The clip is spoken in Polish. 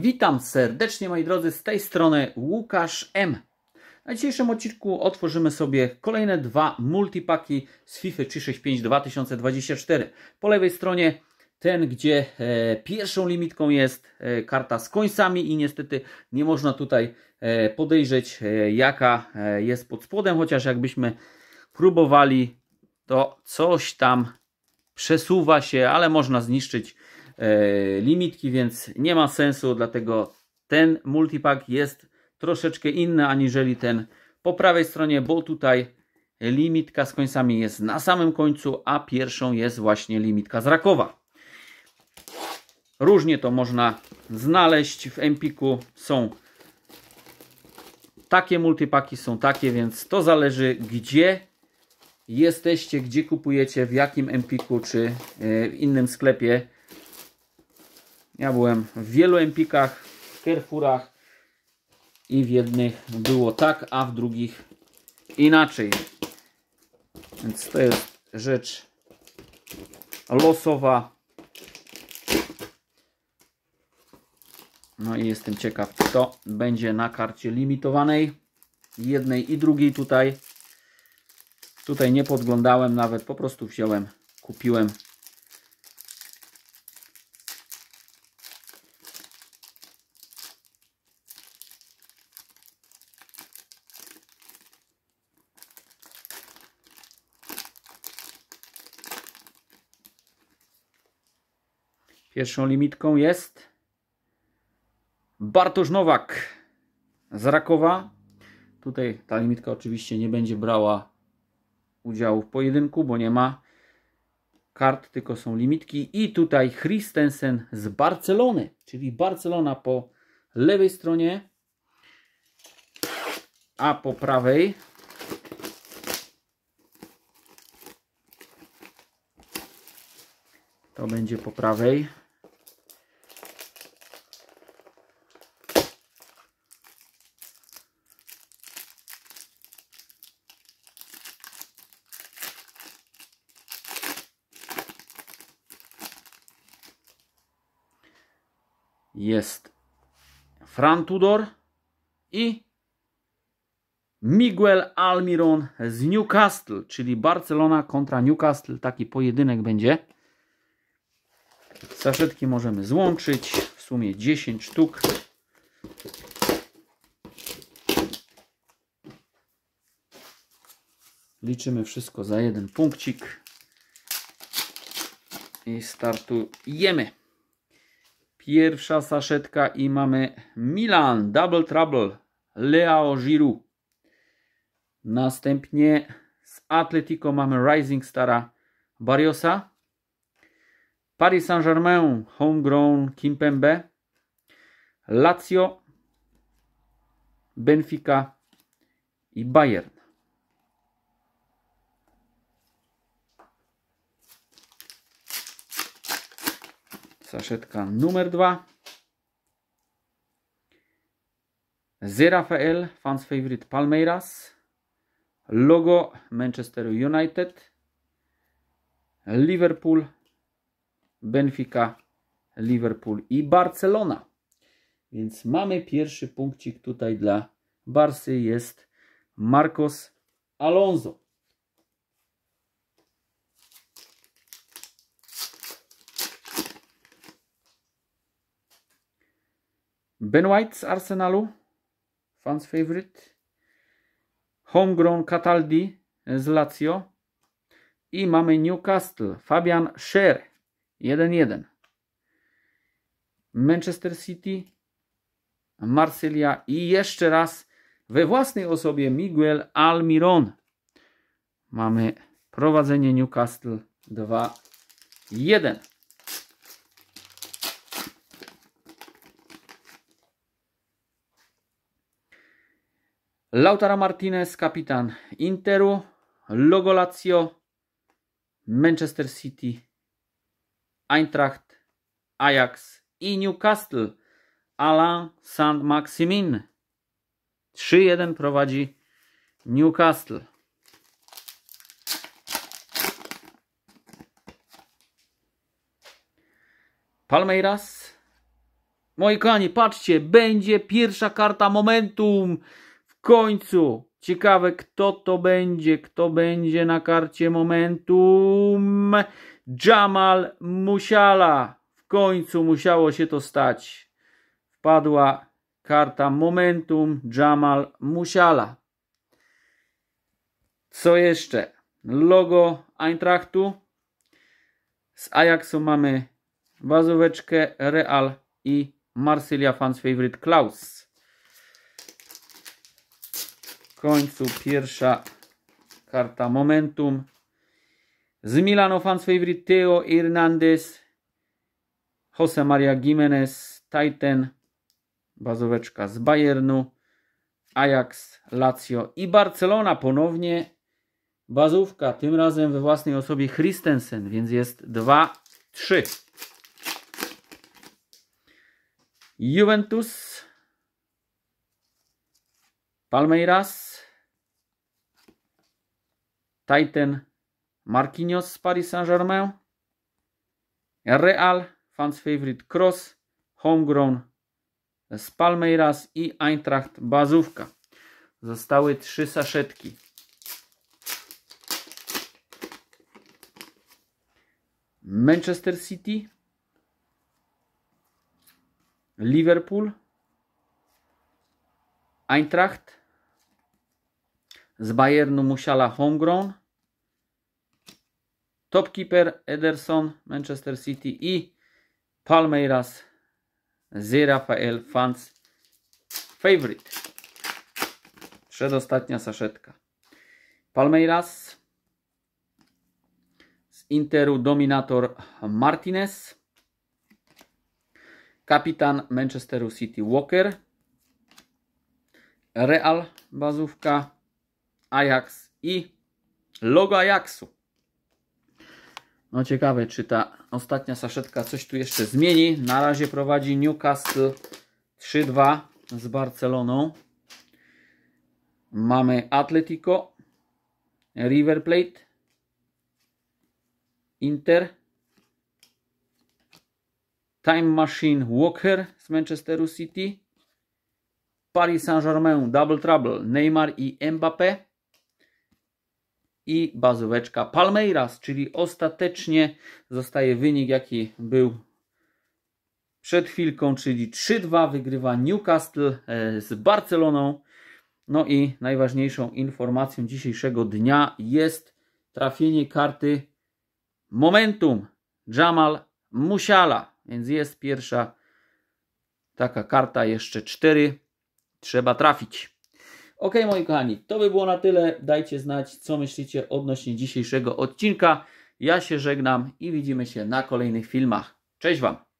Witam serdecznie moi drodzy, z tej strony Łukasz M. Na dzisiejszym odcinku otworzymy sobie kolejne dwa multipaki z FIFA 365 2024. Po lewej stronie ten, gdzie e, pierwszą limitką jest e, karta z końcami i niestety nie można tutaj e, podejrzeć e, jaka e, jest pod spodem, chociaż jakbyśmy próbowali to coś tam przesuwa się, ale można zniszczyć E, limitki, więc nie ma sensu, dlatego ten multipak jest troszeczkę inny aniżeli ten po prawej stronie, bo tutaj limitka z końcami jest na samym końcu, a pierwszą jest właśnie limitka z Rakowa. Różnie to można znaleźć w Empiku. Są takie multipaki, są takie, więc to zależy gdzie jesteście, gdzie kupujecie, w jakim Empiku czy e, w innym sklepie ja byłem w wielu Empikach, w Carrefourach i w jednych było tak, a w drugich inaczej. Więc to jest rzecz losowa. No i jestem ciekaw, kto będzie na karcie limitowanej. Jednej i drugiej tutaj. Tutaj nie podglądałem nawet, po prostu wziąłem, kupiłem Pierwszą limitką jest Bartosz Nowak z Rakowa. Tutaj ta limitka oczywiście nie będzie brała udziału w pojedynku, bo nie ma kart, tylko są limitki. I tutaj Christensen z Barcelony, czyli Barcelona po lewej stronie, a po prawej to będzie po prawej jest Fran Tudor i Miguel Almiron z Newcastle, czyli Barcelona kontra Newcastle. Taki pojedynek będzie. Saszetki możemy złączyć, w sumie 10 sztuk. Liczymy wszystko za jeden punkcik i startujemy. Pierwsza saszetka i mamy Milan, Double Trouble, Leo Giroud. Następnie z Atletico mamy Rising Stara Barriosa. Paris Saint-Germain, Homegrown Kimpembe. Lazio, Benfica i Bayern. Saszetka numer dwa. Zerafael, fans favorite Palmeiras. Logo Manchester United. Liverpool, Benfica, Liverpool i Barcelona. Więc mamy pierwszy punkcik tutaj dla Barsy jest Marcos Alonso. Ben White z Arsenalu, fans favorite. Homegrown Cataldi z Lazio. I mamy Newcastle, Fabian Scher, 1-1. Manchester City, Marsylia i jeszcze raz we własnej osobie Miguel Almiron. Mamy prowadzenie Newcastle 2-1. Lautaro Martinez, kapitan Interu, Logo Lazio, Manchester City, Eintracht, Ajax i Newcastle. Alain Saint-Maximin. 3-1 prowadzi Newcastle. Palmeiras. Moi kochani, patrzcie, będzie pierwsza karta momentum końcu. Ciekawe, kto to będzie, kto będzie na karcie momentum. Jamal Musiala. W końcu musiało się to stać. Wpadła karta momentum Jamal Musiala. Co jeszcze? Logo Eintrachtu. Z Ajaxu mamy bazóweczkę Real i Marsylia Fans Favorite Klaus końcu pierwsza karta Momentum. Z Milano fans favorite Teo Hernandez, Jose Maria Gimenez, Titan, bazoweczka z Bayernu, Ajax, Lazio i Barcelona ponownie. Bazówka, tym razem we własnej osobie Christensen, więc jest 2-3. Juventus, Palmeiras, Titan Marquinhos z Paris Saint-Germain, Real, fans favorite Cross, Homegrown z Palmeiras i Eintracht Bazówka. Zostały trzy saszetki. Manchester City, Liverpool, Eintracht, z Bayernu Musiala homegrown. Topkeeper Ederson Manchester City i Palmeiras z Rafael Fans Favorite. Przedostatnia saszetka. Palmeiras z Interu Dominator Martinez. Kapitan Manchesteru City Walker. Real bazówka Ajax i logo Ajaxu. No ciekawe, czy ta ostatnia saszetka coś tu jeszcze zmieni. Na razie prowadzi Newcastle 3-2 z Barceloną. Mamy Atletico, River Plate, Inter, Time Machine Walker z Manchesteru City, Paris Saint-Germain Double Trouble Neymar i Mbappé, i bazóweczka Palmeiras, czyli ostatecznie zostaje wynik, jaki był przed chwilką, czyli 3-2 wygrywa Newcastle e, z Barceloną. No i najważniejszą informacją dzisiejszego dnia jest trafienie karty Momentum Jamal Musiala. Więc jest pierwsza taka karta, jeszcze cztery trzeba trafić. Ok, moi kochani, to by było na tyle. Dajcie znać, co myślicie odnośnie dzisiejszego odcinka. Ja się żegnam i widzimy się na kolejnych filmach. Cześć Wam!